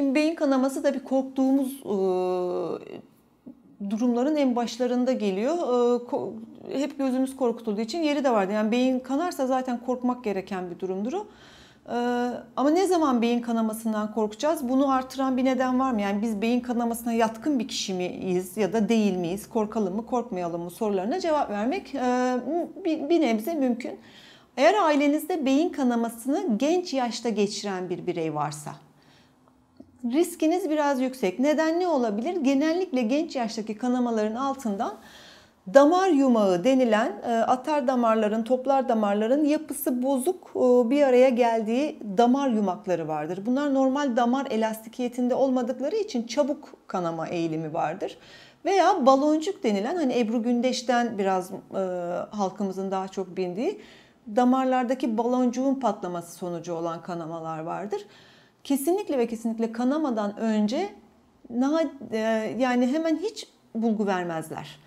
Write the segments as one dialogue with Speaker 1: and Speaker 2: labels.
Speaker 1: Şimdi beyin kanaması da bir korktuğumuz e, durumların en başlarında geliyor. E, hep gözümüz korkutulduğu için yeri de vardı. Yani beyin kanarsa zaten korkmak gereken bir durumdur o. E, ama ne zaman beyin kanamasından korkacağız? Bunu artıran bir neden var mı? Yani biz beyin kanamasına yatkın bir kişi miyiz ya da değil miyiz? Korkalım mı, korkmayalım mı sorularına cevap vermek bir nebze mümkün. Eğer ailenizde beyin kanamasını genç yaşta geçiren bir birey varsa, riskiniz biraz yüksek. Neden ne olabilir? Genellikle genç yaştaki kanamaların altından damar yumağı denilen e, atar damarların, toplar damarların yapısı bozuk e, bir araya geldiği damar yumakları vardır. Bunlar normal damar elastikiyetinde olmadıkları için çabuk kanama eğilimi vardır. Veya baloncuk denilen hani Ebru Gündeş'ten biraz e, halkımızın daha çok bindiği damarlardaki baloncuğun patlaması sonucu olan kanamalar vardır kesinlikle ve kesinlikle kanamadan önce e, yani hemen hiç bulgu vermezler.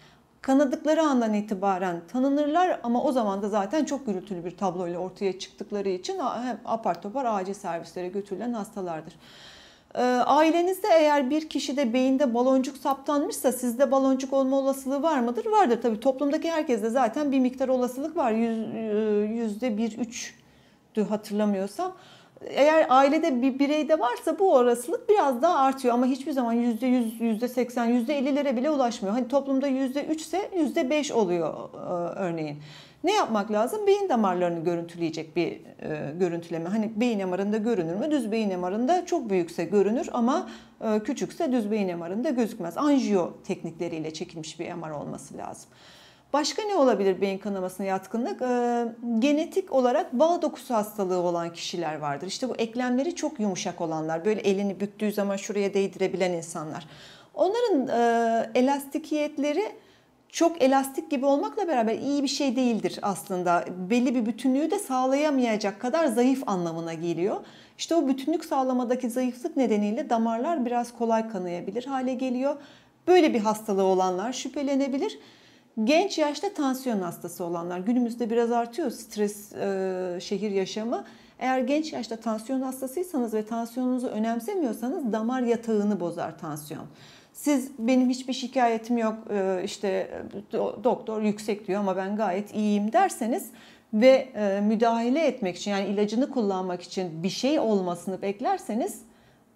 Speaker 1: Kanadıkları andan itibaren tanınırlar ama o zaman da zaten çok gürültülü bir tabloyla ortaya çıktıkları için hem apar topar acil servislere götürülen hastalardır. E, ailenizde eğer bir kişide beyinde baloncuk saptanmışsa sizde baloncuk olma olasılığı var mıdır? Vardır tabii toplumdaki herkeste zaten bir miktar olasılık var. E, yüzde bir üçtü hatırlamıyorsam eğer ailede bir bireyde varsa bu orasılık biraz daha artıyor ama hiçbir zaman %100, %80, %50'lere bile ulaşmıyor. Hani toplumda %3 ise %5 oluyor e, örneğin. Ne yapmak lazım? Beyin damarlarını görüntüleyecek bir e, görüntüleme. Hani beyin emarında görünür mü? Düz beyin emarında çok büyükse görünür ama e, küçükse düz beyin emarında gözükmez. Anjiyo teknikleriyle çekilmiş bir emar olması lazım. Başka ne olabilir beyin kanamasına yatkınlık? Ee, genetik olarak bağ dokusu hastalığı olan kişiler vardır. İşte bu eklemleri çok yumuşak olanlar, böyle elini büktüğü zaman şuraya değdirebilen insanlar. Onların e, elastikiyetleri çok elastik gibi olmakla beraber iyi bir şey değildir aslında. Belli bir bütünlüğü de sağlayamayacak kadar zayıf anlamına geliyor. İşte o bütünlük sağlamadaki zayıflık nedeniyle damarlar biraz kolay kanayabilir hale geliyor. Böyle bir hastalığı olanlar şüphelenebilir. Genç yaşta tansiyon hastası olanlar günümüzde biraz artıyor stres e, şehir yaşamı. Eğer genç yaşta tansiyon hastasıysanız ve tansiyonunuzu önemsemiyorsanız damar yatağını bozar tansiyon. Siz benim hiçbir şikayetim yok e, işte e, doktor yüksek diyor ama ben gayet iyiyim derseniz ve e, müdahale etmek için yani ilacını kullanmak için bir şey olmasını beklerseniz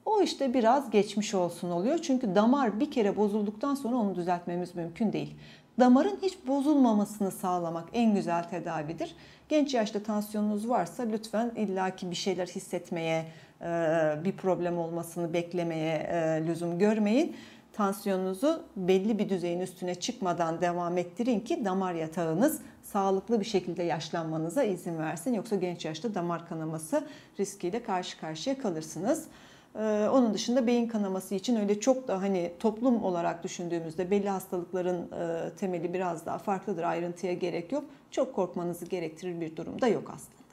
Speaker 1: o işte biraz geçmiş olsun oluyor. Çünkü damar bir kere bozulduktan sonra onu düzeltmemiz mümkün değil. Damarın hiç bozulmamasını sağlamak en güzel tedavidir. Genç yaşta tansiyonunuz varsa lütfen illaki bir şeyler hissetmeye, e, bir problem olmasını beklemeye e, lüzum görmeyin. Tansiyonunuzu belli bir düzeyin üstüne çıkmadan devam ettirin ki damar yatağınız sağlıklı bir şekilde yaşlanmanıza izin versin. Yoksa genç yaşta damar kanaması riskiyle karşı karşıya kalırsınız. Ee, onun dışında beyin kanaması için öyle çok da hani toplum olarak düşündüğümüzde belli hastalıkların e, temeli biraz daha farklıdır. Ayrıntıya gerek yok. Çok korkmanızı gerektirir bir durum da yok aslında.